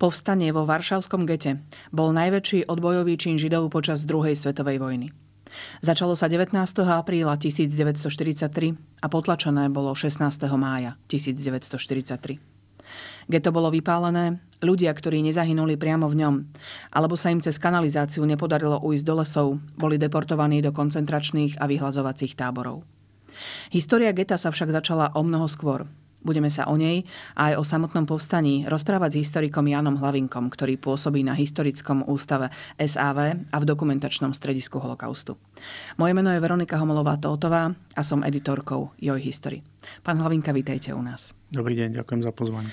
Povstanie vo Varšavskom gete bol najväčší odbojový čin Židov počas druhej svetovej vojny. Začalo sa 19. apríla 1943 a potlačené bolo 16. mája 1943. Geto bolo vypálené, ľudia, ktorí nezahynuli priamo v ňom, alebo sa im cez kanalizáciu nepodarilo ujsť do lesov, boli deportovaní do koncentračných a vyhlazovacích táborov. História geta sa však začala o mnoho skôr, Budeme sa o nej a aj o samotnom povstaní rozprávať s historikom Janom Hlavinkom, ktorý pôsobí na historickom ústave SAV a v dokumentačnom stredisku holokaustu. Moje meno je Veronika homolová Toltová a som editorkou Joj History. Pán Hlavinka, vítajte u nás. Dobrý deň, ďakujem za pozvanie.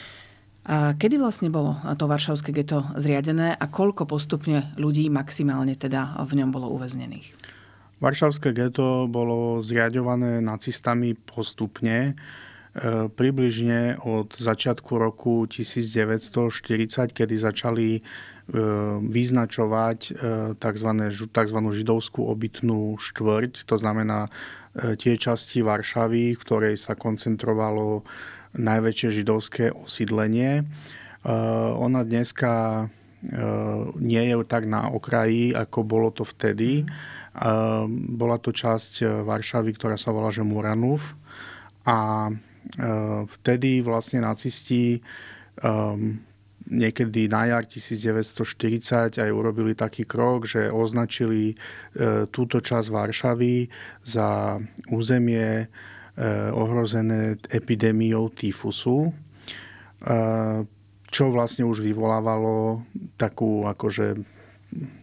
A kedy vlastne bolo to varšavské geto zriadené a koľko postupne ľudí maximálne teda v ňom bolo uväznených? Varšavské geto bolo zriadované nacistami postupne E, približne od začiatku roku 1940, kedy začali e, vyznačovať e, tzv. tzv. židovskú obytnú štvrť, to znamená tie časti Varšavy, v ktorej sa koncentrovalo najväčšie židovské osídlenie. Ona dneska nie je tak na okraji, ako bolo to vtedy. Bola to časť Varšavy, ktorá sa volá že Muranov a Eh, vtedy vlastne nacisti um, niekedy na jar 1940 aj urobili taký krok, že označili eh, túto časť Varšavy za územie eh, ohrozené epidémiou tyfusu, čo vlastne už vyvolávalo takú akože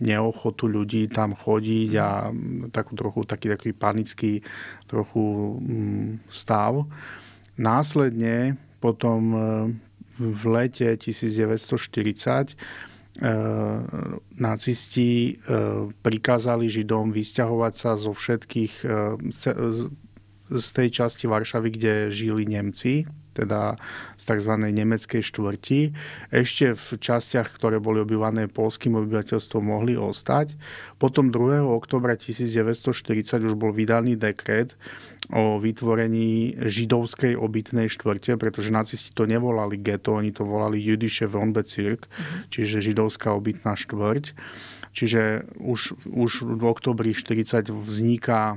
neochotu ľudí tam chodiť a mm, takú trochu, taký, taký panický trochu mm, stav. Následne potom e, v lete 1940 e, nacisti e, prikázali Židom vysťahovať sa zo všetkých z tej časti Varšavy, kde žili Nemci, teda z tzv. nemeckej štvrti. Ešte v častiach, ktoré boli obývané polským obyvateľstvom, mohli ostať. Potom 2. oktobra 1940 už bol vydaný dekret, o vytvorení židovskej obytnej štvrte, pretože nacisti to nevolali geto, oni to volali Jüdische Wohnbezirk, mm-hmm. čiže židovská obytná štvrť. Čiže už, už v oktobri 40 vzniká e,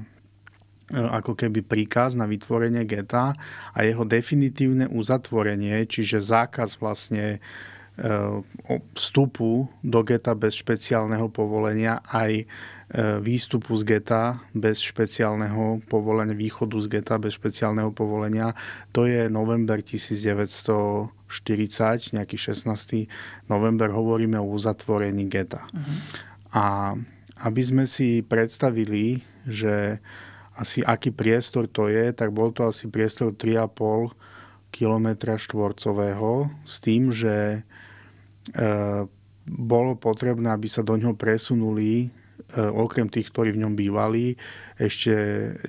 ako keby príkaz na vytvorenie geta a jeho definitívne uzatvorenie, čiže zákaz vlastne Eh, vstupu do geta bez špeciálneho povolenia aj eh, výstupu z geta bez špeciálneho povolenia, východu z geta bez špeciálneho povolenia. To je november 1940, nejaký 16. november, hovoríme o uzatvorení geta. Uh-huh. A aby sme si predstavili, že asi aký priestor to je, tak bol to asi priestor 3,5 km štvorcového s tým, že E, bolo potrebné, aby sa do ňoho presunuli e, okrem tých, ktorí v ňom bývali, ešte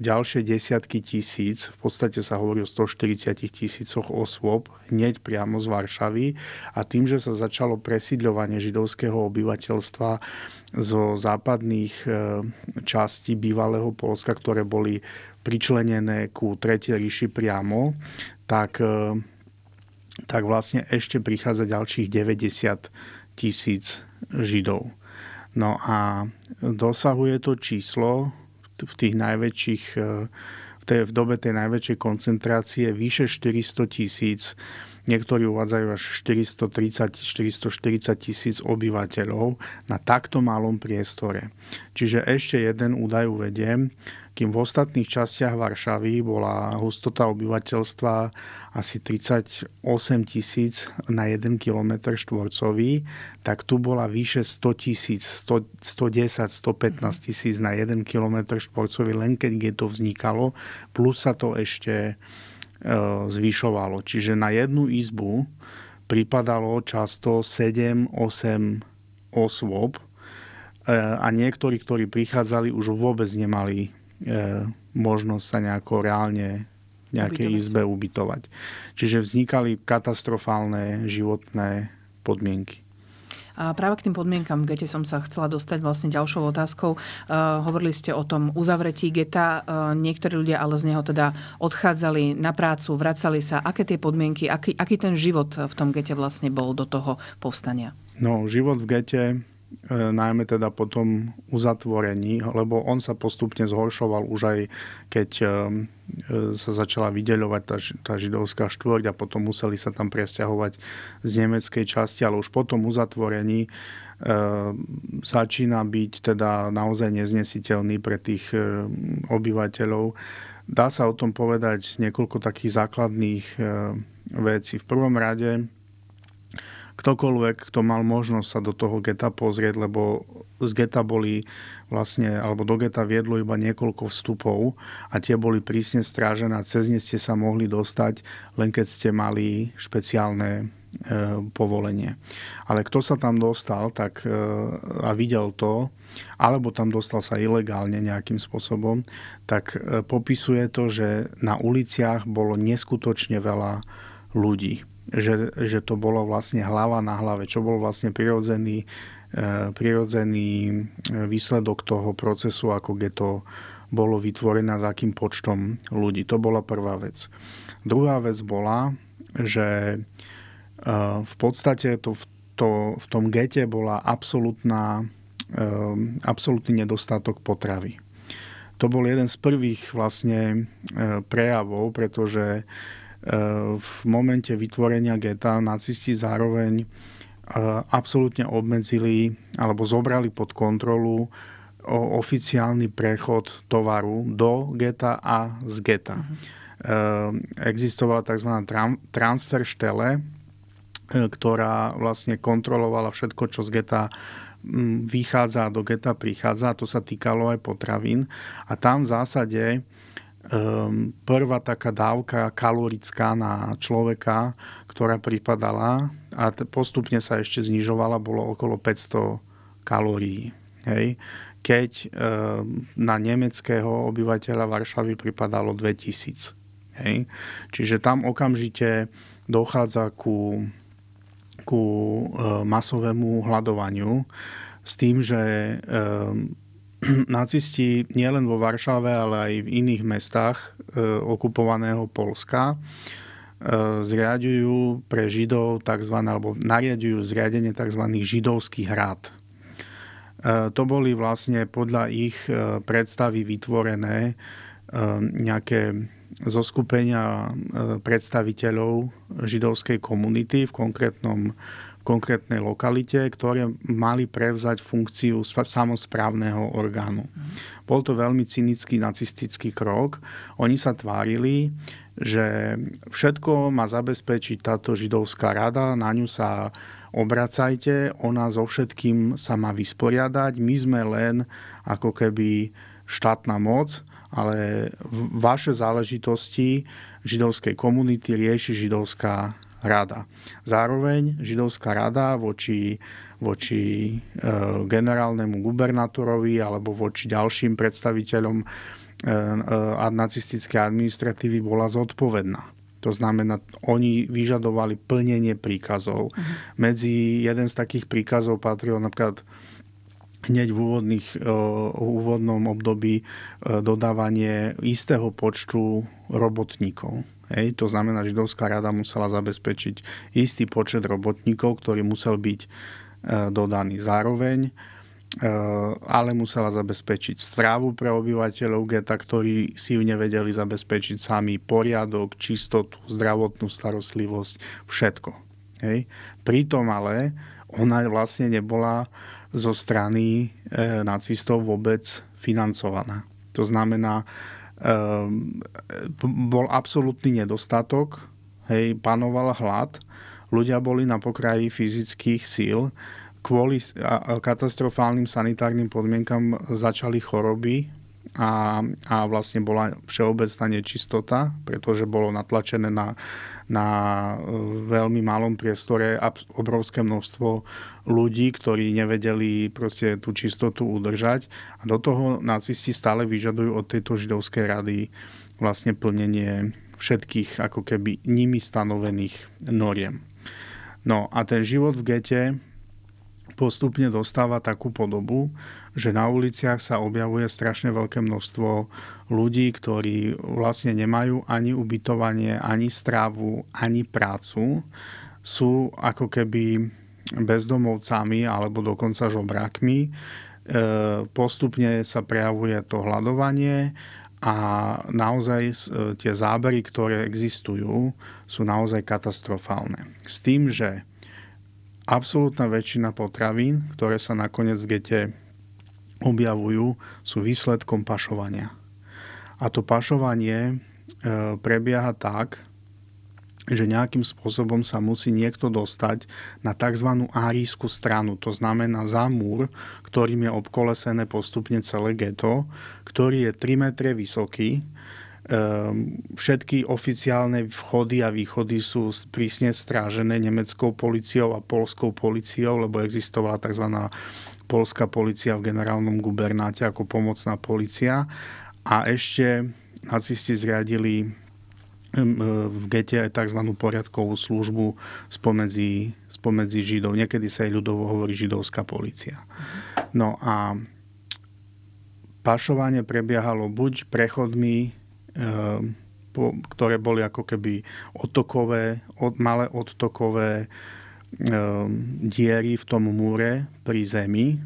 ďalšie desiatky tisíc, v podstate sa hovorí o 140 tisícoch osôb, hneď priamo z Varšavy. A tým, že sa začalo presídľovanie židovského obyvateľstva zo západných e, častí bývalého Polska, ktoré boli pričlenené ku Tretej ríši priamo, tak tak vlastne ešte prichádza ďalších 90 tisíc Židov. No a dosahuje to číslo v tých najväčších, e, v, tej, v dobe tej najväčšej koncentrácie vyše 400 tisíc, niektorí uvádzajú až 430-440 tisíc obyvateľov na takto malom priestore. Čiže ešte jeden údaj uvediem, kým v ostatných častiach Varšavy bola hustota obyvateľstva asi 38 tisíc na 1 km štvorcový, tak tu bola vyše 100 tisíc, 110, 115 mhm. tisíc na 1 km štvorcový, len keď to vznikalo, plus sa to ešte e, zvyšovalo. Čiže na jednu izbu pripadalo často 7-8 osôb, e, a niektorí, ktorí prichádzali, už vôbec nemali E, možnosť sa nejako reálne v nejakej ubytovať. izbe ubytovať. Čiže vznikali katastrofálne životné podmienky. A práve k tým podmienkam v gete som sa chcela dostať vlastne ďalšou otázkou. Uh, hovorili ste o tom uzavretí geta. Uh, niektorí ľudia ale z neho teda odchádzali na prácu, vracali sa. Aké tie podmienky, aký, aký ten život v tom gete vlastne bol do toho povstania? No, život v gete E, najmä teda po tom uzatvorení, lebo on sa postupne zhoršoval už aj keď e, e, sa začala vydeľovať tá, tá židovská štvrť a potom museli sa tam presťahovať z nemeckej časti, ale už po tom uzatvorení e, začína byť teda naozaj neznesiteľný pre tých e, obyvateľov. Dá sa o tom povedať niekoľko takých základných e, vecí. V prvom rade ktokoľvek, kto mal možnosť sa do toho geta pozrieť, lebo z geta boli vlastne, alebo do geta viedlo iba niekoľko vstupov a tie boli prísne strážené a cez ne ste sa mohli dostať, len keď ste mali špeciálne e, povolenie. Ale kto sa tam dostal tak, e, a videl to, alebo tam dostal sa ilegálne nejakým spôsobom, tak e, popisuje to, že na uliciach bolo neskutočne veľa ľudí že, že to bolo vlastne hlava na hlave, čo bol vlastne prirodzený, e, prirodzený e, výsledok toho procesu, ako geto bolo vytvorené s akým počtom ľudí. To bola prvá vec. Druhá vec bola, že e, v podstate to v, to, v tom gete bola absolútna, absolútny nedostatok potravy. To bol jeden z prvých vlastne prejavov, pretože v momente vytvorenia geta nacisti zároveň e, absolútne obmedzili alebo zobrali pod kontrolu e, oficiálny prechod tovaru do geta a z geta. Mhm. E, existovala tzv. transfer štele, ktorá vlastne kontrolovala všetko, čo z geta vychádza a do geta prichádza. To sa týkalo aj potravín. A tam v zásade um, prvá taká dávka kalorická na človeka, ktorá pripadala a t- postupne sa ešte znižovala, bolo okolo 500 kalórií. Hej. Keď um, na nemeckého obyvateľa Varšavy pripadalo 2000. Hej. Čiže tam okamžite dochádza ku, ku e, masovému hľadovaniu s tým, že um, nacisti nielen vo Varšave, ale aj v iných mestách e, okupovaného Polska e, zriadujú pre Židov tzv. alebo nariadujú zriadenie tzv. židovských rád. E, to boli vlastne podľa ich predstavy vytvorené nejaké zoskupenia predstaviteľov židovskej komunity, v konkrétnom konkrétnej lokalite, ktoré mali prevzať funkciu samozprávneho orgánu. Mhm. Bol to veľmi cynický nacistický krok. Oni sa tvárili, že všetko má zabezpečiť táto židovská rada, na ňu sa obracajte, ona so všetkým sa má vysporiadať, my sme len ako keby štátna moc, ale vaše záležitosti židovskej komunity rieši židovská rada. Zároveň židovská rada voči, voči e, generálnemu gubernátorovi alebo voči ďalším predstaviteľom e, e, nacistickej administratívy bola zodpovedná. To znamená, oni vyžadovali plnenie príkazov. Uh-huh. Medzi jeden z takých príkazov patril napríklad hneď v úvodných, v úvodnom období dodávanie istého počtu robotníkov Hej, to znamená, že židovská rada musela zabezpečiť istý počet robotníkov, ktorý musel byť e, dodaný zároveň, e, ale musela zabezpečiť strávu pre obyvateľov geta, ktorí si ju nevedeli zabezpečiť sami, poriadok, čistotu, zdravotnú starostlivosť, všetko. Hej. Pritom ale ona vlastne nebola zo strany e, nacistov vôbec financovaná. To znamená, Ehm, bol absolútny nedostatok, hej, panoval hlad, ľudia boli na pokraji fyzických síl, kvôli katastrofálnym sanitárnym podmienkam začali choroby a, a vlastne bola všeobecná nečistota, pretože bolo natlačené na na e, veľmi malom priestore obrovské množstvo ľudí, ktorí nevedeli proste tú čistotu udržať. A do toho nacisti stále vyžadujú od tejto židovskej rady vlastne plnenie všetkých ako keby nimi stanovených noriem. No a ten život v gete postupne dostáva takú podobu, že na uliciach sa objavuje strašne veľké množstvo ľudí, ktorí vlastne nemajú ani ubytovanie, ani strávu, ani prácu. Sú ako keby bezdomovcami alebo dokonca žobrákmi. E, postupne sa prejavuje to hľadovanie a naozaj e, tie zábery, ktoré existujú, sú naozaj katastrofálne. S tým, že absolútna väčšina potravín, ktoré sa nakoniec v gete objavujú, sú výsledkom pašovania. A to pašovanie e, prebieha tak, že nejakým spôsobom sa musí niekto dostať na tzv. árijskú stranu, to znamená za múr, ktorým je obkolesené postupne celé geto, ktorý je 3 metre vysoký. E, všetky oficiálne vchody a východy sú prísne strážené nemeckou policiou a polskou policiou, lebo existovala tzv polská policia v generálnom gubernáte ako pomocná policia a ešte nacisti zriadili e, v gete aj tzv. poriadkovú službu spomedzi, spomedzi židov. Niekedy sa aj ľudovo hovorí židovská policia. No a pašovanie prebiehalo buď prechodmi, e, ktoré boli ako keby odtokové, malé odtokové, Ehm, diery v tom múre pri zemi.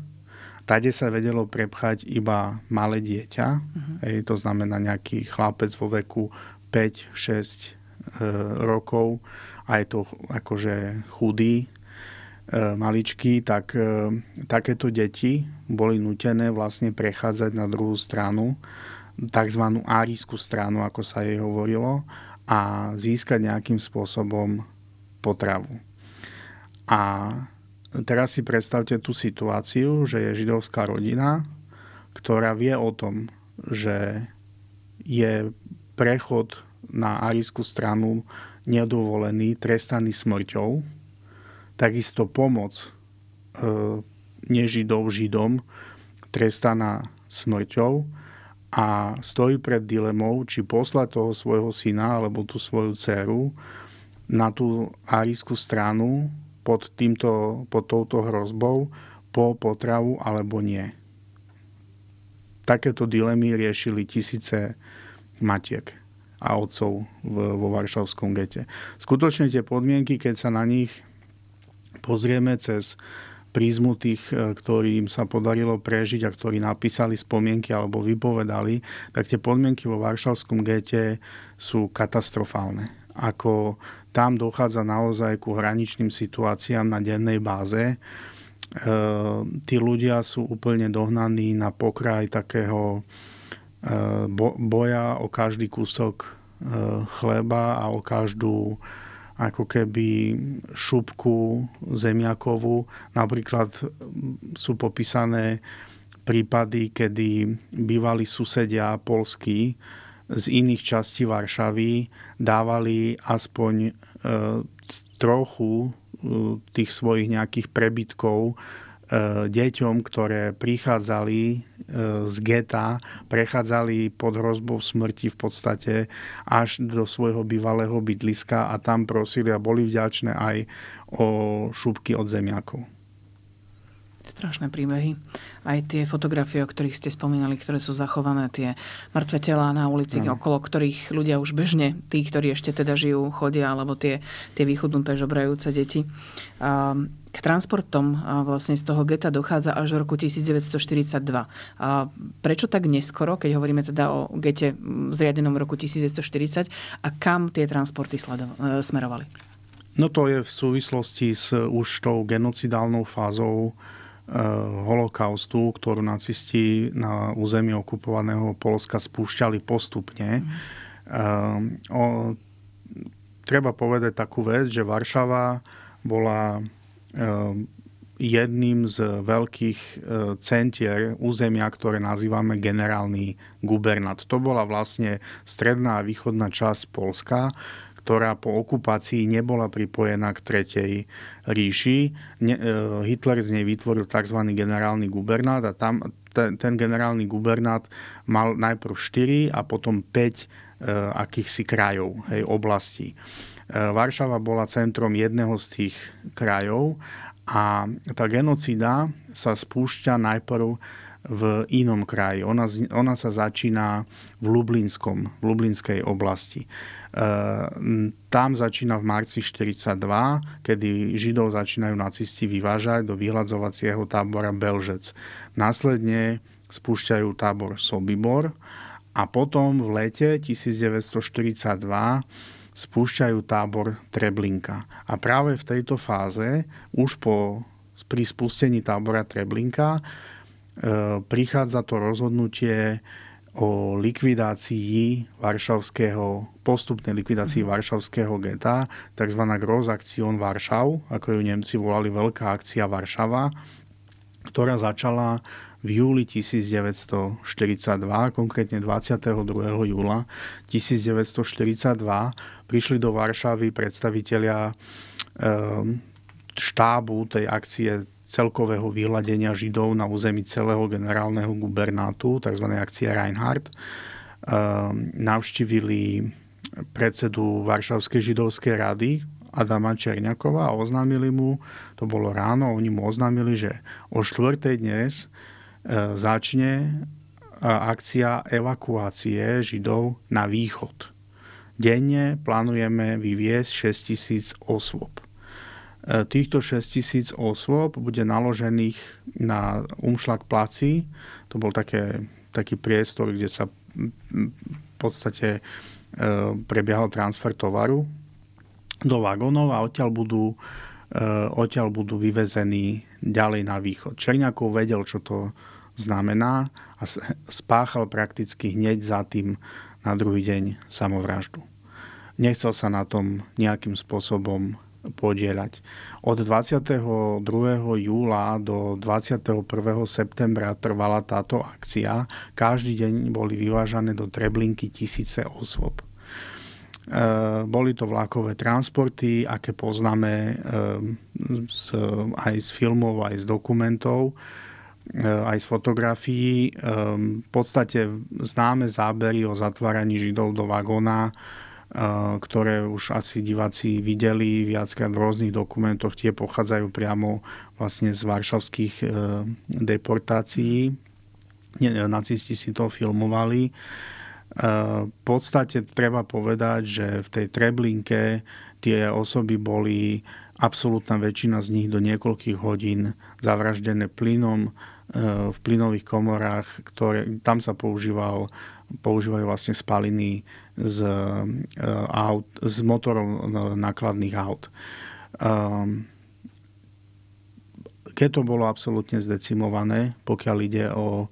Tade sa vedelo prepchať iba malé dieťa, uh-huh. to znamená nejaký chlapec vo veku 5-6 e, rokov a je to akože chudý, e, maličký, tak e, takéto deti boli nutené vlastne prechádzať na druhú stranu, tzv. árijskú stranu, ako sa jej hovorilo, a získať nejakým spôsobom potravu. A teraz si predstavte tú situáciu, že je židovská rodina, ktorá vie o tom, že je prechod na arískú stranu nedovolený, trestaný smrťou. Takisto pomoc e, nežidov židom trestaná smrťou a stojí pred dilemou, či poslať toho svojho syna alebo tú svoju dceru na tú arískú stranu pod, týmto, pod touto hrozbou po potravu alebo nie. Takéto dilemy riešili tisíce matiek a otcov v, vo Varšavskom gete. Skutočne tie podmienky, keď sa na nich pozrieme cez prízmu tých, e, ktorým sa podarilo prežiť a ktorí napísali spomienky alebo vypovedali, tak tie podmienky vo Varšavskom gete sú katastrofálne. Ako tam dochádza naozaj ku hraničným situáciám na dennej báze. E, tí ľudia sú úplne dohnaní na pokraj takého e, bo, boja o každý kúsok e, chleba a o každú ako keby šupku zemiakovú. Napríklad sú popísané prípady, kedy bývali susedia polskí z iných častí Varšavy dávali aspoň e, trochu e, tých svojich nejakých prebytkov e, deťom, ktoré prichádzali z geta, prechádzali pod hrozbou smrti v podstate až do svojho bývalého bydliska a tam prosili a boli vďačné aj o šupky od zemiakov. Strašné príbehy. Aj tie fotografie, o ktorých ste spomínali, ktoré sú zachované, tie mŕtve telá na ulici, mm. okolo ktorých ľudia už bežne, tí, ktorí ešte teda žijú, chodia, alebo tie, tie vychudnuté, žobrajúce deti. K transportom vlastne z toho geta dochádza až v roku 1942. A prečo tak neskoro, keď hovoríme teda o gete zriadenom roku 1940 a kam tie transporty e, smerovali? No to je v súvislosti s už tou genocidálnou fázou Eh, holokaustu, ktorú nacisti na území okupovaného Polska spúšťali postupne. Mm. O, treba povedať takú vec, že Varšava bola eh, jedným z veľkých centier územia, ktoré nazývame generálny gubernát. To bola vlastne stredná a východná časť Polska, ktorá po okupácii nebola pripojená k Tretej ríši. E, Hitler z nej vytvoril tzv. generálny gubernát a tam ten, ten generálny gubernát mal najprv 4 a potom 5 e, akýchsi krajov, hej, oblastí. E, Varšava bola centrom jedného z tých krajov a tá genocida sa spúšťa najprv v inom kraji. Ona, ona sa začína v Lublinskom, v Lublinskej oblasti. Ehm, tam začína v marci 42, kedy Židov začínajú nacisti vyvážať do vyhľadzovacieho tábora Belžec. Následne spúšťajú tábor Sobibor a potom v lete 1942 spúšťajú tábor Treblinka. A práve v tejto fáze, už po, pri spustení tábora Treblinka, e, prichádza to rozhodnutie o likvidácii varšavského, postupnej likvidácii mhm. varšavského geta, tzv. Großaktion Varšav, ako ju Nemci volali Veľká akcia Varšava, ktorá začala v júli 1942, konkrétne 22. júla 1942, prišli do Varšavy predstavitelia ehm, štábu tej akcie celkového vyhľadenia Židov na území celého generálneho gubernátu, tzv. akcia Reinhardt. Eh, navštívili predsedu Varšavskej židovskej rady Adama Černiakova a oznámili mu, to bolo ráno, oni mu oznámili, že o 4. dnes eh, začne eh, akcia evakuácie Židov na východ. Denne plánujeme vyviesť 6 tisíc osôb. E, týchto 6 tisíc osôb bude naložených na Umšlak placi. To bol také, taký priestor, kde sa v podstate e, prebiehal transfer tovaru do vagónov a odtiaľ budú, e, odtiaľ budú vyvezení ďalej na východ. Černiakov vedel, čo to znamená a spáchal prakticky hneď za tým na druhý deň samovraždu. Nechcel sa na tom nejakým spôsobom podielať. Od 22. júla do 21. septembra trvala táto akcia. Každý deň boli vyvážané do Treblinky tisíce osôb. E, boli to vlákové transporty, aké poznáme e, aj z filmov, aj z dokumentov, e, aj z fotografií. V podstate známe zábery o zatváraní Židov do vagóna, Eh, ktoré už asi diváci videli viackrát v rôznych dokumentoch, tie pochádzajú priamo vlastne z varšavských eh, deportácií. Eh, nacisti si to filmovali. V podstate treba povedať, že v tej Treblinke tie osoby boli absolútna väčšina z nich do niekoľkých hodín zavraždené plynom v plynových komorách, ktoré, tam sa používal, používajú vlastne spaliny z, e, aut, z motorov e, nákladných aut. Ehm, keď to bolo absolútne zdecimované, pokiaľ ide o,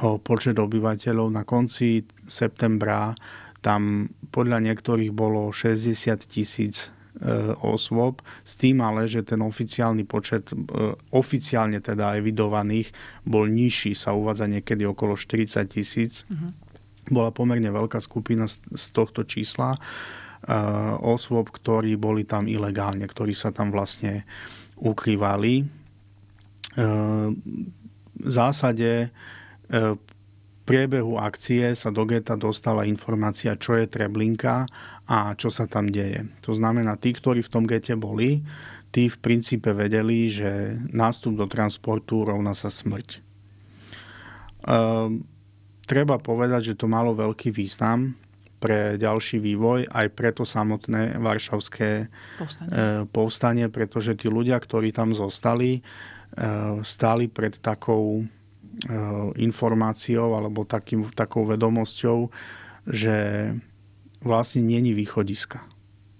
o počet obyvateľov, na konci septembra tam podľa niektorých bolo 60 tisíc e, osôb, s tým ale, že ten oficiálny počet oficiálne teda evidovaných bol nižší, sa uvádza niekedy okolo 40 tisíc. Mm-hmm bola pomerne veľká skupina z tohto čísla osôb, ktorí boli tam ilegálne, ktorí sa tam vlastne ukrývali. E, v zásade e, priebehu akcie sa do geta dostala informácia, čo je Treblinka a čo sa tam deje. To znamená, tí, ktorí v tom gete boli, tí v princípe vedeli, že nástup do transportu rovná sa smrť. Ehm, treba povedať, že to malo veľký význam pre ďalší vývoj, aj preto samotné varšavské e, povstanie, povstanie pretože tí ľudia, ktorí tam zostali, e, stáli pred takou e, informáciou alebo takým, takou vedomosťou, že vlastne není východiska.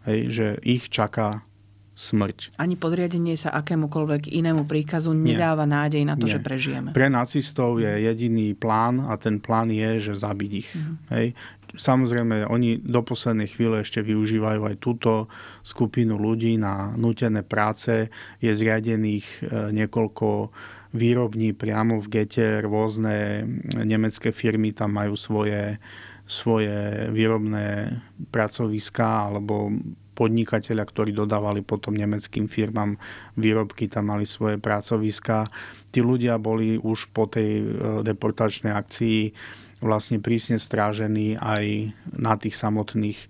Hej, že ich čaká smrť. Ani podriadenie sa akémukoľvek inému príkazu nedáva Nie. nádej na to, Nie. že prežijeme. Pre nacistov je jediný plán a ten plán je, že zabiť ich. Mhm. Hej? Samozrejme, oni do poslednej chvíle ešte využívajú aj túto skupinu ľudí na nutené práce. Je zriadených e, niekoľko výrobní priamo v gete, rôzne e, nemecké firmy tam majú svoje svoje výrobné pracoviská alebo podnikateľa, ktorí dodávali potom nemeckým firmám výrobky, tam mali svoje pracoviská. Tí ľudia boli už po tej e, deportačnej akcii vlastne prísne strážení aj na tých samotných e,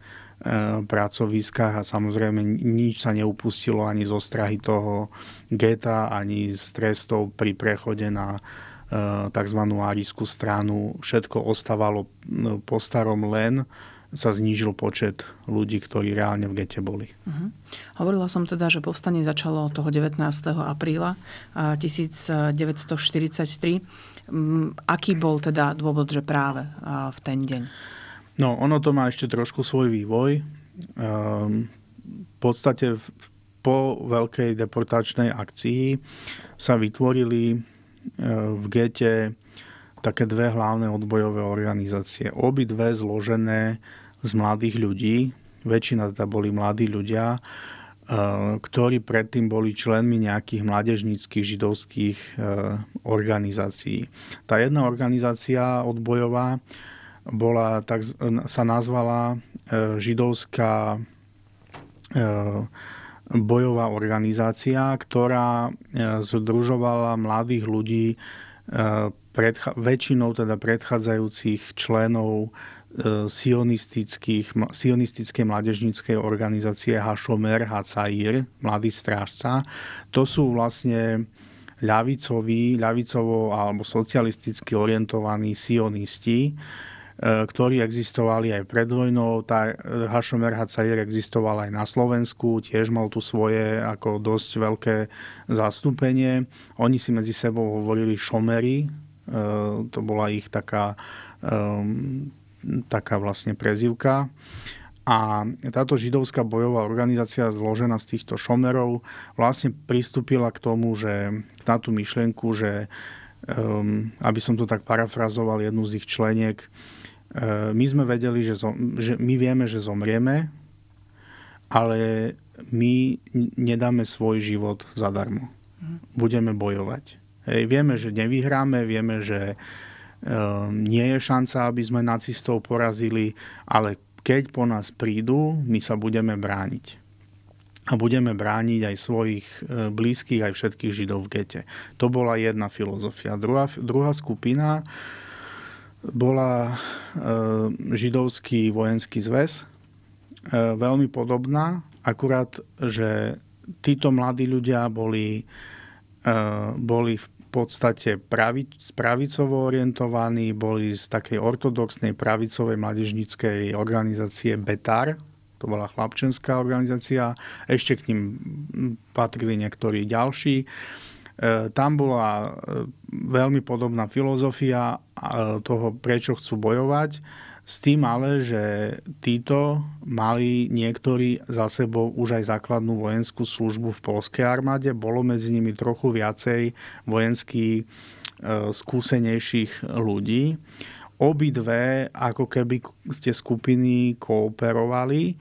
pracoviskách a samozrejme nič sa neupustilo ani zo strahy toho geta, ani z trestov pri prechode na e, tzv. arísku stranu. Všetko ostávalo po starom len sa znížil počet ľudí, ktorí reálne v gete boli. Uh-huh. Hovorila som teda, že povstanie začalo toho 19. apríla 1943. Mm, aký bol teda dôvod, že práve v ten deň? No, ono to má ešte trošku svoj vývoj. Ehm, v podstate po veľkej deportačnej akcii sa vytvorili e, v gete také dve hlavné odbojové organizácie. Obidve zložené z mladých ľudí, väčšina teda boli mladí ľudia, e, ktorí predtým boli členmi nejakých mládežníckých židovských e, organizácií. Tá jedna organizácia odbojová bola, tak, sa nazvala e, židovská bojová organizácia, ktorá združovala mladých ľudí, väčšinou teda predchádzajúcich členov sionistické mládežníckej organizácie Hašomer, Hacair, Mladý strážca. To sú vlastne ľavicoví, ľavicovo alebo socialisticky orientovaní sionisti, e, ktorí existovali aj pred vojnou. Tá e, Hašomer Hacair existoval aj na Slovensku, tiež mal tu svoje ako dosť veľké zastúpenie. Oni si medzi sebou hovorili šomery, e, to bola ich taká um, taká vlastne prezivka. A táto židovská bojová organizácia zložená z týchto šomerov vlastne pristúpila k tomu, že na tú myšlienku, že um, aby som to tak parafrazoval jednu z ich členiek, uh, my sme vedeli, že, zom, že my vieme, že zomrieme, ale my nedáme svoj život zadarmo. Mhm. Budeme bojovať. Hej, vieme, že nevyhráme, vieme, že uh, Ehm, nie je šanca, aby sme nacistov porazili, ale keď po nás prídu, my sa budeme brániť. A budeme brániť aj svojich e, blízkych, aj všetkých Židov v gete. To bola jedna filozofia. Druhá, druhá skupina bola e, židovský vojenský zväz, e, veľmi podobná, akurát, že títo mladí ľudia boli, boli v podstate pravi, pravicovo orientovaní, boli z takej ortodoxnej pravicovej mladežníckej organizácie Betar, to bola chlapčenská organizácia, ešte k ním patrili niektorí ďalší. E, tam bola e, veľmi podobná filozofia e, toho, prečo chcú bojovať s tým ale, že títo mali niektorí za sebou už aj základnú vojenskú službu v polskej armáde, bolo medzi nimi trochu viacej vojenských e, skúsenejších ľudí. Obidve, ako keby ste skupiny kooperovali,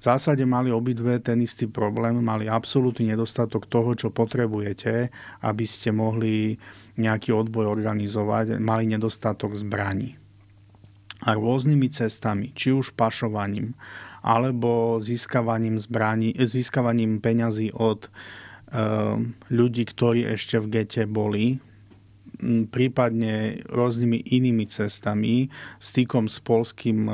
v zásade mali obidve ten istý problém, mali absolútny nedostatok toho, čo potrebujete, aby ste mohli nejaký odboj organizovať, mali nedostatok zbraní a rôznymi cestami, či už pašovaním, alebo získavaním, zbraní, eh, získavaním peňazí od e, ľudí, ktorí ešte v gete boli, prípadne rôznymi inými cestami, stykom s polským e,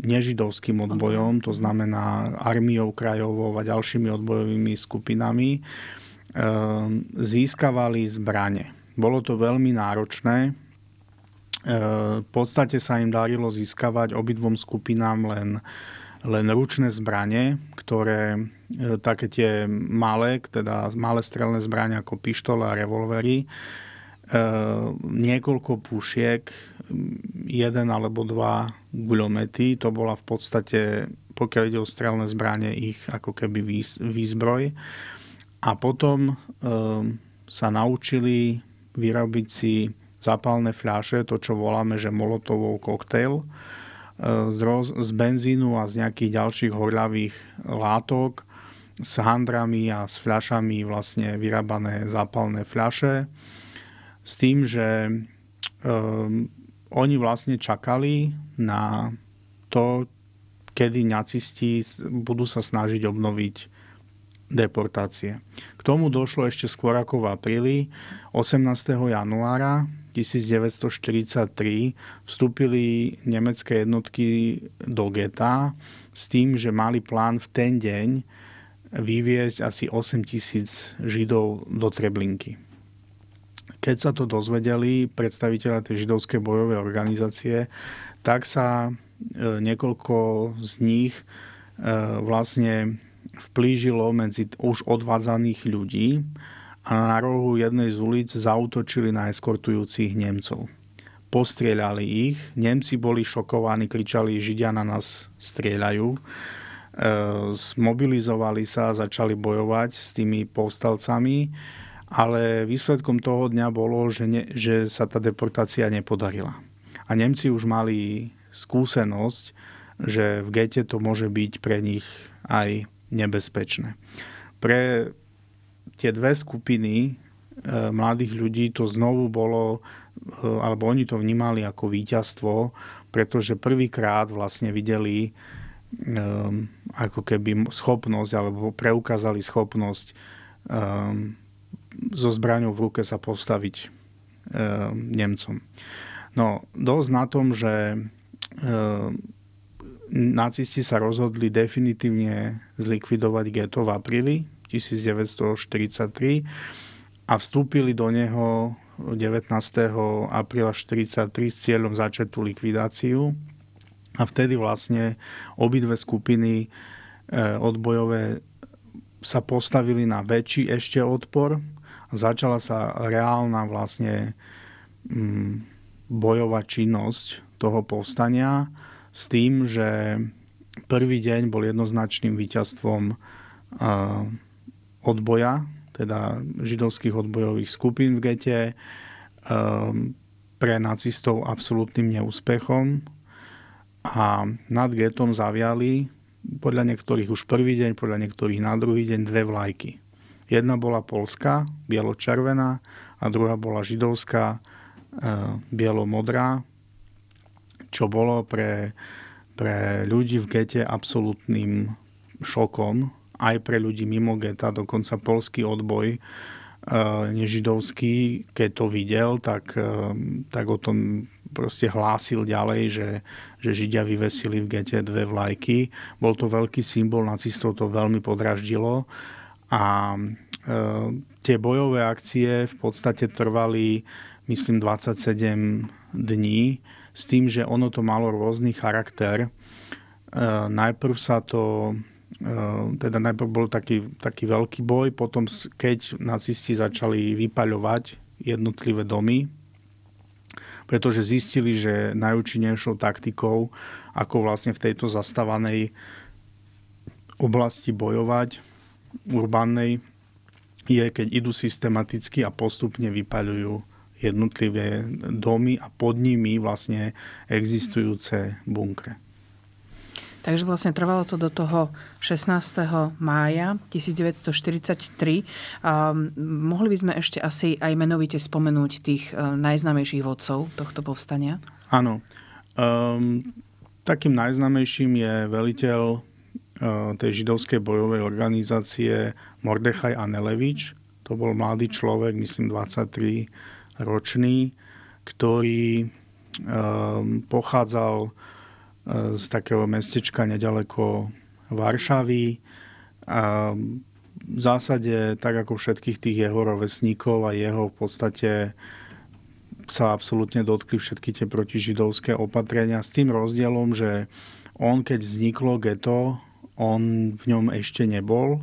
nežidovským odbojom, to znamená armiou krajovou a ďalšími odbojovými skupinami, získavali zbranie. Bolo to veľmi náročné, E, v podstate sa im darilo získavať obidvom skupinám len, len ručné zbranie, ktoré e, také tie malé, teda malé strelné zbranie ako pištole a revolvery, e, niekoľko pušiek, jeden alebo dva guľomety, to bola v podstate, pokiaľ ide o strelné zbranie, ich ako keby výzbroj. A potom sa naučili vyrobiť si zapálne fľaše, to čo voláme, že molotovou koktejl e, z, roz, z benzínu a z nejakých ďalších horľavých látok s handrami a s fľašami vlastne vyrábané zápalné fľaše s tým, že um, oni vlastne čakali na to, kedy nacisti budú sa snažiť obnoviť deportácie. K tomu došlo ešte skôr ako v apríli, 18. januára 1943 vstúpili nemecké jednotky do geta s tým, že mali plán v ten deň vyviezť asi 8 tisíc Židov do Treblinky. Keď sa to dozvedeli predstaviteľa tej židovskej bojovej organizácie, tak sa e, niekoľko z nich e, vlastne vplížilo medzi už odvádzaných ľudí a na rohu jednej z ulic zautočili na eskortujúcich Nemcov. Postrieľali ich, Nemci boli šokovaní, kričali, Židia na nás strieľajú. E, zmobilizovali sa a začali bojovať s tými povstalcami, ale výsledkom toho dňa bolo, že, ne, že sa tá deportácia nepodarila. A Nemci už mali skúsenosť, že v gete to môže byť pre nich aj nebezpečné. Pre tie dve skupiny e, mladých ľudí to znovu bolo, e, alebo oni to vnímali ako víťazstvo, pretože prvýkrát vlastne videli e, ako keby schopnosť, alebo preukázali schopnosť so zbraňou v ruke sa postaviť Nemcom. No, dosť na tom, že nacisti sa rozhodli definitívne zlikvidovať geto v apríli 1943 a vstúpili do neho 19. apríla 1943 s cieľom začať tú likvidáciu. A vtedy vlastne obidve skupiny e, odbojové sa postavili na väčší ešte odpor a začala sa reálna vlastne mm, bojová činnosť toho povstania s tým, že prvý deň bol jednoznačným víťazstvom e, odboja, teda židovských odbojových skupín v gete, um, pre nacistov absolútnym neúspechom a nad getom zaviali podľa niektorých už prvý deň, podľa niektorých na druhý deň dve vlajky. Jedna bola polská, bielo-červená a druhá bola židovská, uh, bielo-modrá, čo bolo pre, pre ľudí v gete absolútnym šokom, aj pre ľudí mimo geta, dokonca polský odboj eh, nežidovský, keď to videl, tak, eh, tak o tom proste hlásil ďalej, že, že Židia vyvesili v gete dve vlajky. Bol to veľký symbol, nacistov to veľmi podraždilo a e, tie bojové akcie v podstate trvali myslím 27 dní s tým, že ono to malo rôzny charakter. E, najprv sa to Ehm, teda najprv bol taký, taký veľký boj, potom keď nacisti začali vypaľovať jednotlivé domy, pretože zistili, že najúčinnejšou taktikou, ako vlastne v tejto zastávanej oblasti bojovať, urbanej, je, keď idú systematicky a postupne vypaľujú jednotlivé domy a pod nimi vlastne existujúce bunkre. Takže vlastne trvalo to do toho 16. mája 1943. Um, mohli by sme ešte asi aj menovite spomenúť tých najznamejších najznámejších vodcov tohto povstania? Áno. Um, takým najznámejším je veliteľ uh, tej židovskej bojovej organizácie Mordechaj Anelevič. To bol mladý človek, myslím 23 ročný, ktorý um, pochádzal z takého mestečka nedaleko Varšavy. A v zásade, tak ako všetkých tých jeho rovesníkov a jeho v podstate sa absolútne dotkli všetky tie protižidovské opatrenia s tým rozdielom, že on keď vzniklo geto, on v ňom ešte nebol. E,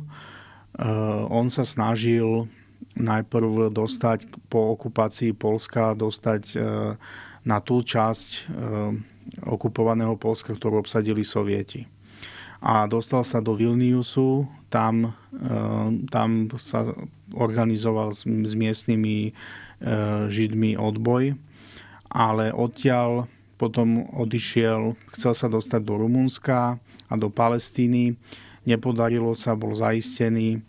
on sa snažil najprv dostať po okupácii Polska, dostať e, na tú časť e, okupovaného Polska, ktorú obsadili Sovieti. A dostal sa do Vilniusu, tam, e, tam sa organizoval s, s miestnymi e, Židmi odboj, ale odtiaľ potom odišiel, chcel sa dostať do Rumunska a do Palestíny, nepodarilo sa, bol zaistený, e,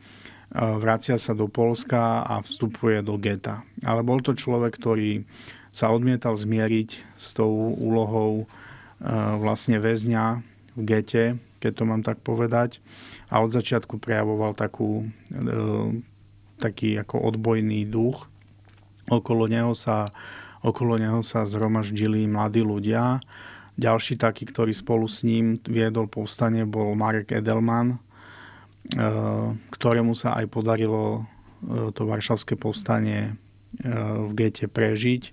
vracia sa do Polska a vstupuje do geta. Ale bol to človek, ktorý sa odmietal zmieriť s tou úlohou e, vlastne väzňa v gete, keď to mám tak povedať. A od začiatku prejavoval takú, e, taký ako odbojný duch. Okolo neho sa, okolo neho sa zhromaždili mladí ľudia. Ďalší taký, ktorý spolu s ním viedol povstanie, bol Marek Edelman, e, ktorému sa aj podarilo to varšavské povstanie v gete prežiť, e,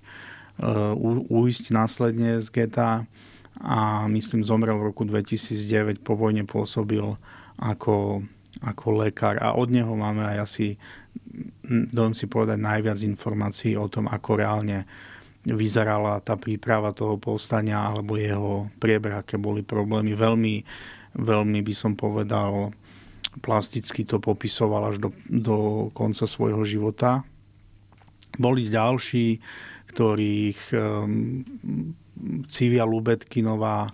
uísť následne z geta a myslím zomrel v roku 2009, po vojne pôsobil ako, ako lekár a od neho máme aj asi, dojem si povedať, najviac informácií o tom, ako reálne vyzerala tá príprava toho povstania alebo jeho priebeh, aké boli problémy. Veľmi, veľmi by som povedal, plasticky to popisoval až do, do konca svojho života. Boli ďalší, ktorých ehm, Civia Lubetkinová, ehm,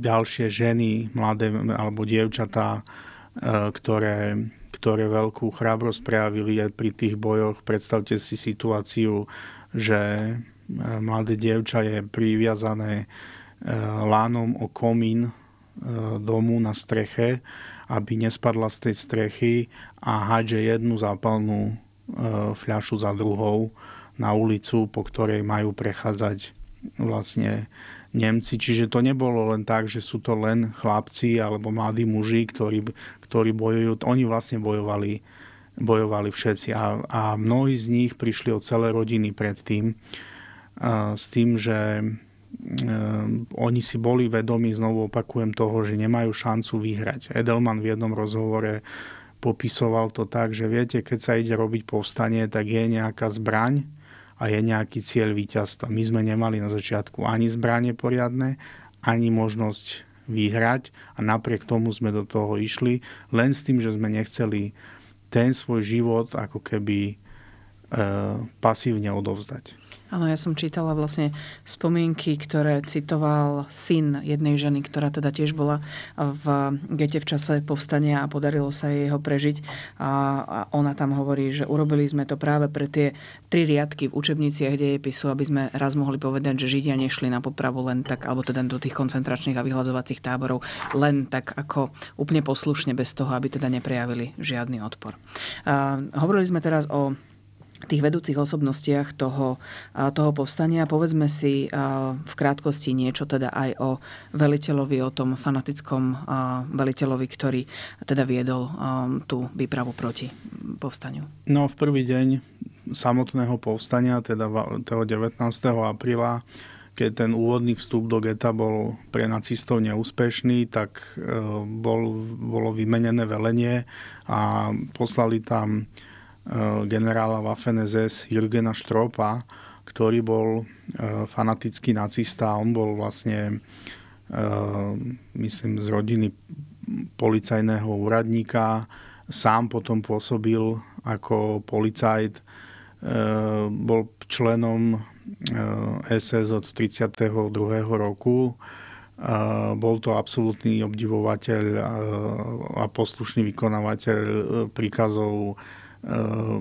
ďalšie ženy, mladé alebo dievčatá, ehm, ktoré, ktoré veľkú chrabrosť prejavili aj pri tých bojoch. Predstavte si situáciu, že mladé dievča je priviazané lánom o komín domu na streche, aby nespadla z tej strechy a hádže jednu zápalnú E, fľašu za druhou na ulicu, po ktorej majú prechádzať vlastne Nemci. Čiže to nebolo len tak, že sú to len chlapci alebo mladí muži, ktorí, ktorí bojujú. Oni vlastne bojovali, bojovali všetci a, a mnohí z nich prišli o celé rodiny predtým e, s tým, že e, oni si boli vedomi, znovu opakujem toho, že nemajú šancu vyhrať. Edelman v jednom rozhovore popisoval to tak, že viete, keď sa ide robiť povstanie, tak je nejaká zbraň a je nejaký cieľ víťazstva. My sme nemali na začiatku ani zbranie poriadne, ani možnosť vyhrať a napriek tomu sme do toho išli, len s tým, že sme nechceli ten svoj život ako keby e, pasívne odovzdať. Áno, ja som čítala vlastne spomienky, ktoré citoval syn jednej ženy, ktorá teda tiež bola v gete v čase povstania a podarilo sa jej ho prežiť. A, ona tam hovorí, že urobili sme to práve pre tie tri riadky v učebniciach dejepisu, aby sme raz mohli povedať, že Židia nešli na popravu len tak, alebo teda do tých koncentračných a vyhľadzovacích táborov len tak ako úplne poslušne, bez toho, aby teda neprejavili žiadny odpor. A, hovorili sme teraz o tých vedúcich osobnostiach toho, toho povstania. Povedzme si v krátkosti niečo teda aj o veliteľovi, o tom fanatickom veliteľovi, ktorý teda viedol tú výpravu proti povstaniu. No v prvý deň samotného povstania, teda toho 19. apríla, keď ten úvodný vstup do geta bol pre nacistov neúspešný, tak e, bol, bolo vymenené velenie a poslali tam Eh, generála Waffen SS Jürgena Štropa, ktorý bol eh, fanatický nacista. On bol vlastne, eh, myslím, z rodiny policajného úradníka. Sám potom pôsobil ako policajt. Bol členom SS od 32. roku. Bol to absolútny obdivovateľ a poslušný vykonávateľ príkazov Eh,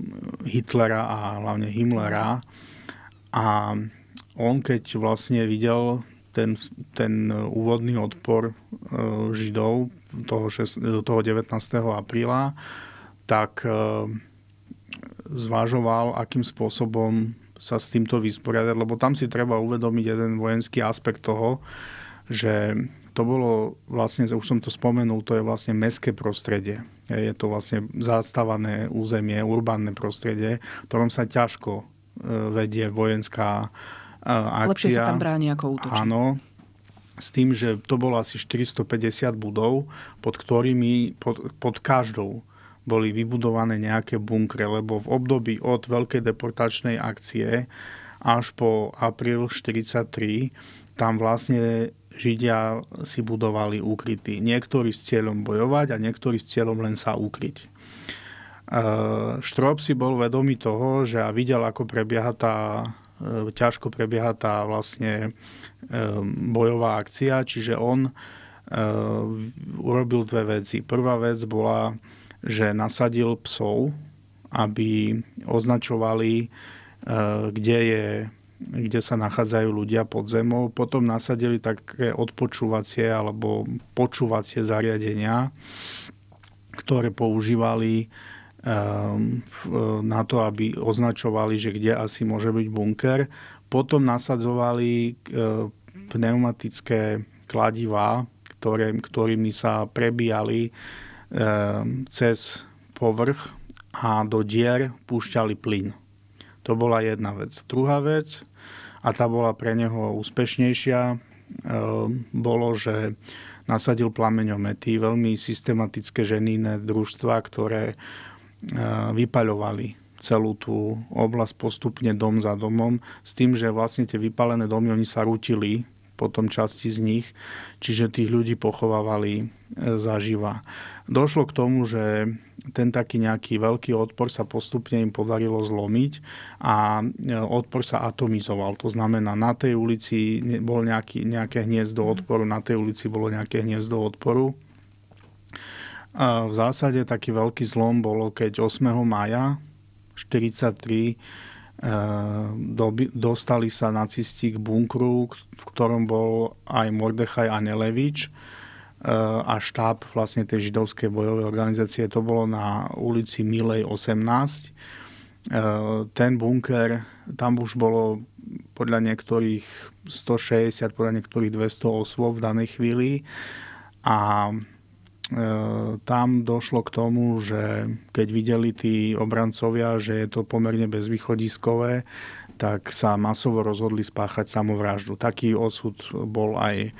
Hitlera a hlavne Himmlera. A on keď vlastne videl ten, ten úvodný odpor eh, Židov toho, šest, toho 19. apríla, tak eh, zvažoval, akým spôsobom sa s týmto vysporiadať, lebo tam si treba uvedomiť jeden vojenský aspekt toho, že to bolo vlastne, už som to spomenul, to je vlastne meské prostredie. Je to vlastne zastávané územie, urbánne prostredie, ktorom sa ťažko e, vedie vojenská e, akcia. Lepšie sa tam bráni ako útočí. Áno, s tým, že to bolo asi 450 budov, pod ktorými, pod, pod každou boli vybudované nejaké bunkre, lebo v období od veľkej deportačnej akcie až po apríl 1943, tam vlastne Židia si budovali úkryty. Niektorí s cieľom bojovať a niektorí s cieľom len sa ukryť. E, Štrop si bol vedomý toho, že a videl, ako prebieha tá, e, ťažko prebieha tá vlastne e, bojová akcia, čiže on urobil dve veci. Prvá vec bola, že nasadil psov, aby označovali, kde je kde sa nachádzajú ľudia pod zemou. Potom nasadili také odpočúvacie alebo počúvacie zariadenia, ktoré používali eh, na to, aby označovali, že kde asi môže byť bunker. Potom nasadzovali eh, pneumatické kladivá, ktorými sa prebíjali eh, cez povrch a do dier púšťali plyn. To bola jedna vec. Druhá vec, a tá bola pre neho úspešnejšia. E, bolo, že nasadil plameňomety, veľmi systematické ženíne družstva, ktoré e, vypaľovali celú tú oblasť postupne dom za domom, s tým, že vlastne tie vypalené domy, oni sa rutili potom časti z nich, čiže tých ľudí pochovávali e, zaživa došlo k tomu, že ten taký nejaký veľký odpor sa postupne im podarilo zlomiť a e, odpor sa atomizoval. To znamená, na tej ulici bol nejaký, nejaké hniezdo mhm. odporu, na tej ulici bolo nejaké hniezdo odporu. E, v zásade taký veľký zlom bolo, keď 8. mája 1943 e, dostali sa nacisti k bunkru, v ktorom bol aj Mordechaj a Nelevič a štáb vlastne tej židovskej bojovej organizácie. To bolo na ulici Milej 18. E, ten bunker, tam už bolo podľa niektorých 160, podľa niektorých 200 osôb v danej chvíli. A e, tam došlo k tomu, že keď videli tí obrancovia, že je to pomerne bezvýchodiskové, tak sa masovo rozhodli spáchať samovraždu. Taký osud bol aj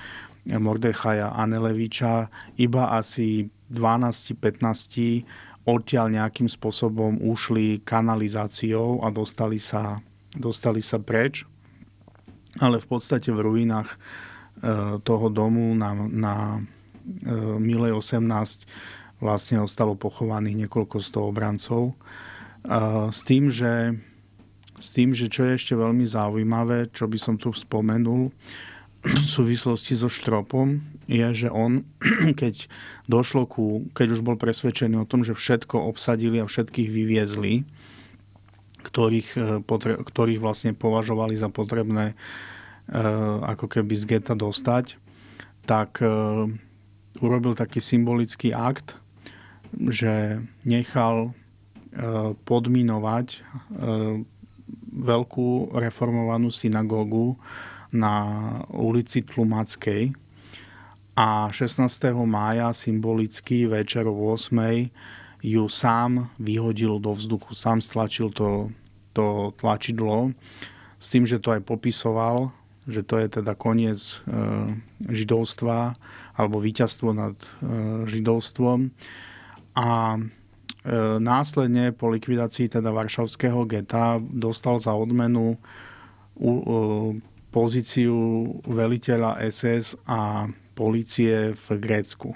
Mordechaja Aneleviča, iba asi 12-15 odtiaľ nejakým spôsobom ušli kanalizáciou a dostali sa, dostali sa preč. Ale v podstate v ruinách e, toho domu na, na e, Milej 18 vlastne ostalo pochovaných niekoľko sto obrancov. E, s tým, že, s tým, že čo je ešte veľmi zaujímavé, čo by som tu spomenul, v súvislosti so Štropom je, že on, keď došlo ku, keď už bol presvedčený o tom, že všetko obsadili a všetkých vyviezli, ktorých, e, potre, ktorých vlastne považovali za potrebné e, ako keby z geta dostať, tak e, urobil taký symbolický akt, že nechal podminovať veľkú reformovanú synagógu na ulici Tlumackej a 16. mája symbolicky večer o 8. ju sám vyhodil do vzduchu, sám stlačil to, to tlačidlo s tým, že to aj popisoval, že to je teda koniec e, židovstva alebo víťazstvo nad e, židovstvom. A e, následne po likvidácii teda Varšavského geta dostal za odmenu e, pozíciu veliteľa SS a policie v Grécku.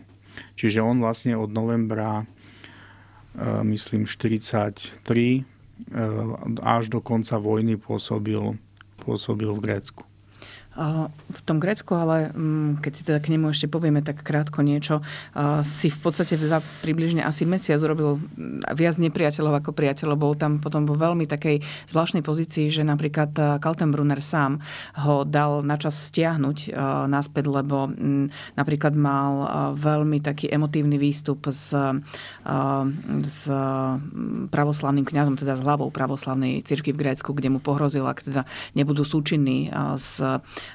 Čiže on vlastne od novembra, e, myslím, 43 e, až do konca vojny pôsobil, pôsobil v Grécku v tom Grécku, ale mm, keď si teda k nemu ešte povieme tak krátko niečo, si v podstate za približne asi mesiac urobil viac nepriateľov ako priateľov. Bol tam potom vo veľmi takej zvláštnej pozícii, že napríklad e, Kaltenbrunner sám ho dal načas stiahnuť e, naspäť, lebo napríklad mal e, veľmi taký emotívny výstup s, s pravoslavným kňazom, teda s hlavou pravoslavnej cirkvi v Grécku, kde mu pohrozil, ak teda nebudú súčinní s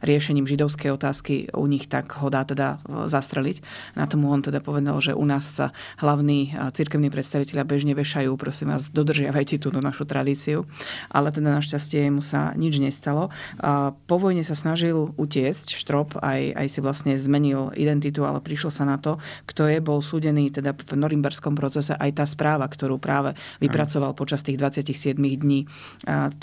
riešením židovskej otázky u nich, tak ho dá teda e, zastreliť. Na tomu on teda povedal, že u nás sa hlavní e, cirkevní predstaviteľa bežne vešajú, prosím vás, dodržiavajte túto našu tradíciu. Ale teda našťastie mu sa nič nestalo. E, po vojne sa snažil utiecť štrop, aj, aj si vlastne zmenil identitu, ale prišlo sa na to, kto je, bol súdený teda v norimberskom procese aj tá správa, ktorú práve vypracoval počas tých 27 dní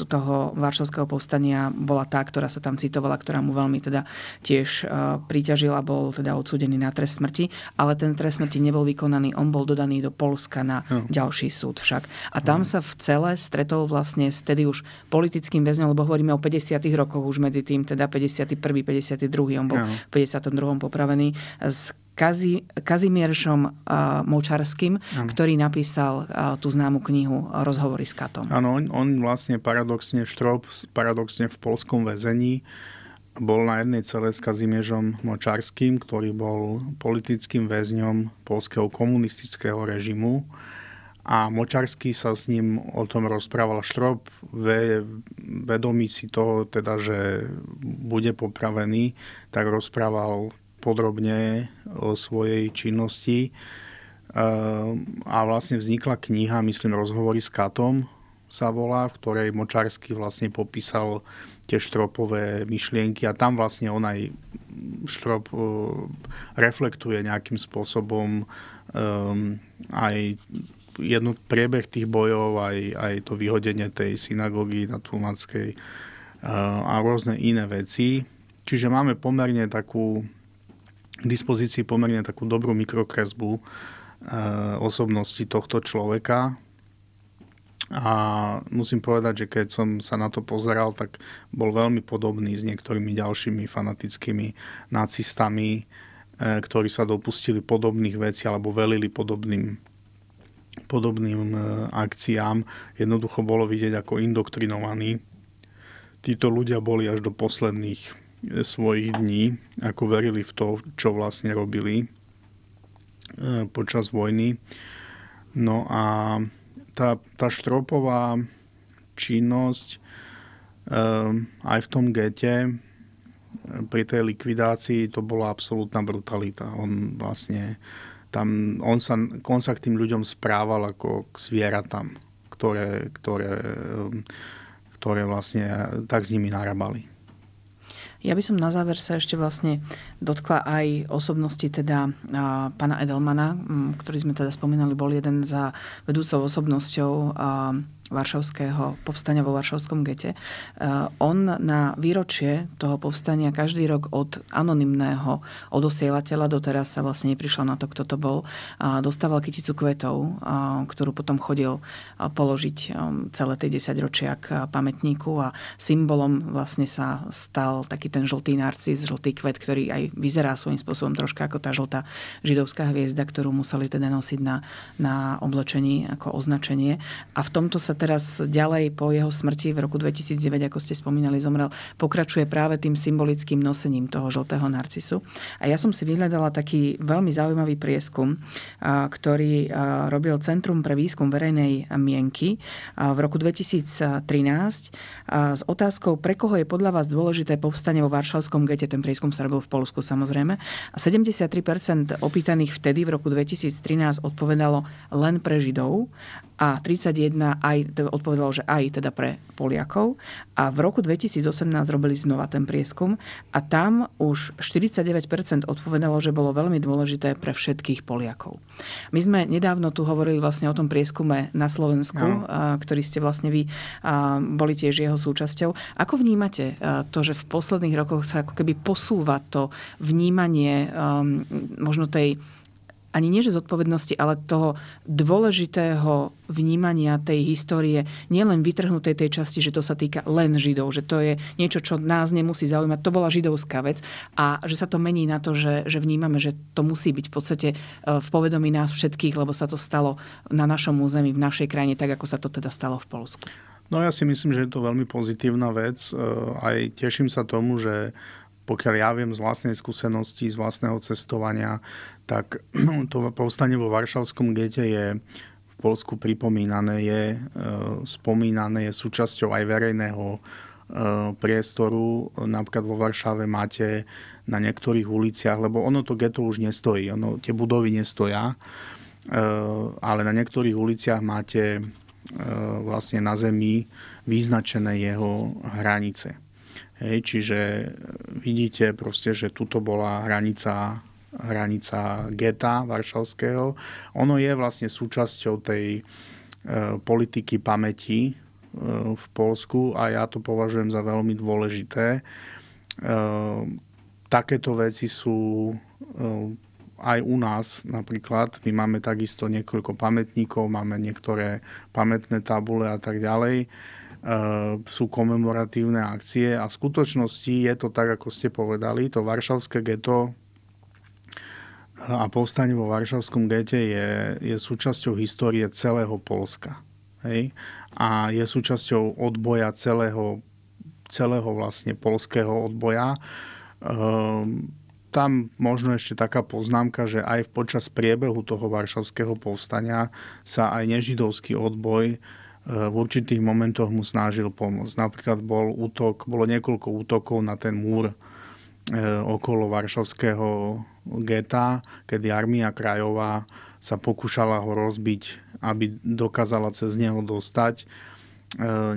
toho varšovského povstania bola tá, ktorá sa tam citovala, ktorá ktorá mu veľmi teda tiež e, priťažila, bol teda odsúdený na trest smrti, ale ten trest smrti nebol vykonaný, on bol dodaný do Polska na no. ďalší súd však. A tam no. sa v cele stretol vlastne s tedy už politickým väzňom, lebo hovoríme o 50. rokoch už medzi tým, teda 51. 52. on bol no. v 52. popravený s Kazi, Kazimieršom uh, Močarským, ano. ktorý napísal uh, tú známu knihu Rozhovory s Katom. Áno, on, on vlastne paradoxne štrop, paradoxne v polskom väzení bol na jednej celé s Kazimiežom Močarským, ktorý bol politickým väzňom polského komunistického režimu a Močarský sa s ním o tom rozprával štrop, ve, vedomí si toho, teda, že bude popravený, tak rozprával podrobne o svojej činnosti ehm, a vlastne vznikla kniha, myslím, rozhovory s Katom sa volá, v ktorej Močarský vlastne popísal tie štropové myšlienky a tam vlastne on aj štrop e, reflektuje nejakým spôsobom um, aj jednu priebeh tých bojov, aj, aj to vyhodenie tej synagógy na Tlumackej e, a rôzne iné veci. Čiže máme pomerne takú k dispozícii pomerne takú dobrú mikrokresbu osobnosti tohto človeka a musím povedať, že keď som sa na to pozeral, tak bol veľmi podobný s niektorými ďalšími fanatickými nacistami, e, ktorí sa dopustili podobných vecí alebo velili podobným podobným e, akciám. Jednoducho bolo vidieť, ako indoktrinovaní títo ľudia boli až do posledných e, svojich dní, ako verili v to, čo vlastne robili počas vojny. No a tá, tá štropová činnosť eh, aj v tom gete eh, pri tej likvidácii to bola absolútna brutalita. On vlastne tam, on sa, on sa k tým ľuďom správal ako k zvieratám, ktoré, ktoré, eh, ktoré vlastne tak s nimi narabali. Ja by som na záver sa ešte vlastne dotkla aj osobnosti teda pána Edelmana, ktorý sme teda spomínali, bol jeden za vedúcou osobnosťou varšavského povstania vo Varšavskom gete. E, on na výročie toho povstania každý rok od anonymného odosielateľa, doteraz sa vlastne neprišlo na to, kto to bol, dostával kyticu kvetov, ktorú potom chodil položiť um, celé tej desaťročia k pamätníku a symbolom vlastne sa stal taký ten žltý narcis, žltý kvet, ktorý aj vyzerá svojím spôsobom troška ako tá žltá židovská hviezda, ktorú museli teda nosiť na, na oblečení ako označenie. A v tomto sa teraz ďalej po jeho smrti v roku 2009, ako ste spomínali, zomrel, pokračuje práve tým symbolickým nosením toho žltého narcisu. A ja som si vyhľadala taký veľmi zaujímavý prieskum, ktorý robil Centrum pre výskum verejnej mienky v roku 2013 s otázkou, pre koho je podľa vás dôležité povstanie vo Varšavskom gete. Ten prieskum sa robil v Polsku samozrejme. A 73% opýtaných vtedy v roku 2013 odpovedalo len pre Židov a 31 aj teda odpovedalo, že aj teda pre Poliakov. A v roku 2018 robili znova ten prieskum a tam už 49% odpovedalo, že bolo veľmi dôležité pre všetkých Poliakov. My sme nedávno tu hovorili vlastne o tom prieskume na Slovensku, no. ktorý ste vlastne vy boli tiež jeho súčasťou. Ako vnímate to, že v posledných rokoch sa ako keby posúva to vnímanie možno tej ani nie že zodpovednosti, ale toho dôležitého vnímania tej histórie, nielen vytrhnutej tej časti, že to sa týka len Židov, že to je niečo, čo nás nemusí zaujímať. To bola židovská vec a že sa to mení na to, že, že vnímame, že to musí byť v podstate e, v povedomí nás všetkých, lebo sa to stalo na našom území, v našej krajine, tak ako sa to teda stalo v Polsku. No ja si myslím, že je to veľmi pozitívna vec. E, aj teším sa tomu, že pokiaľ ja viem z vlastnej skúsenosti, z vlastného cestovania, tak to povstanie vo Varšavskom gete je v Polsku pripomínané, je e, spomínané, je súčasťou aj verejného e, priestoru. Napríklad vo Varšave máte na niektorých uliciach, lebo ono to geto už nestojí, ono, tie budovy nestoja, e, ale na niektorých uliciach máte vlastne na zemi vyznačené jeho hranice. Hej, čiže e, vidíte proste, že tuto bola hranica, hranica geta varšavského. Ono je vlastne súčasťou tej e, politiky pamäti e, v Polsku a ja to považujem za veľmi dôležité. E, takéto veci sú e, aj u nás napríklad. My máme takisto niekoľko pamätníkov, máme niektoré pamätné tabule a tak ďalej. Eh, sú komemoratívne akcie a v skutočnosti je to tak, ako ste povedali, to varšavské geto eh, a povstanie vo varšavskom gete je, je súčasťou histórie celého Polska. Hej? A je súčasťou odboja celého, celého vlastne polského odboja. Ehm, tam možno ešte taká poznámka, že aj počas priebehu toho varšavského povstania sa aj nežidovský odboj v určitých momentoch mu snažil pomôcť. Napríklad bol útok, bolo niekoľko útokov na ten múr e, okolo Varšavského geta, kedy armia krajová sa pokúšala ho rozbiť, aby dokázala cez neho dostať e,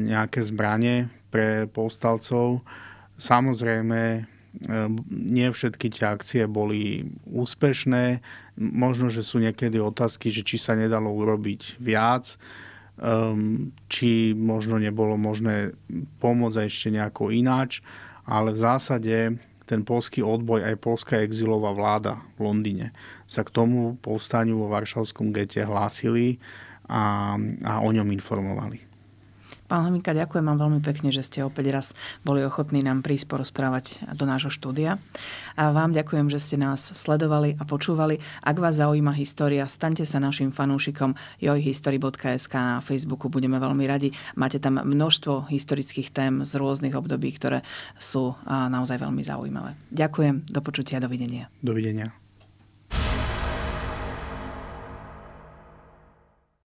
nejaké zbranie pre povstalcov. Samozrejme, e, nie všetky tie akcie boli úspešné. Možno, že sú niekedy otázky, že či sa nedalo urobiť viac um, či možno nebolo možné pomôcť ešte nejako ináč, ale v zásade ten polský odboj, aj polská exilová vláda v Londýne sa k tomu povstaniu vo Varšavskom gete hlásili a, a o ňom informovali. Pán Hamika, ďakujem vám veľmi pekne, že ste opäť raz boli ochotní nám prísť porozprávať do nášho štúdia. A vám ďakujem, že ste nás sledovali a počúvali. Ak vás zaujíma história, staňte sa našim fanúšikom jojhistory.sk na Facebooku. Budeme veľmi radi. Máte tam množstvo historických tém z rôznych období, ktoré sú naozaj veľmi zaujímavé. Ďakujem, do počutia, dovidenia. Dovidenia.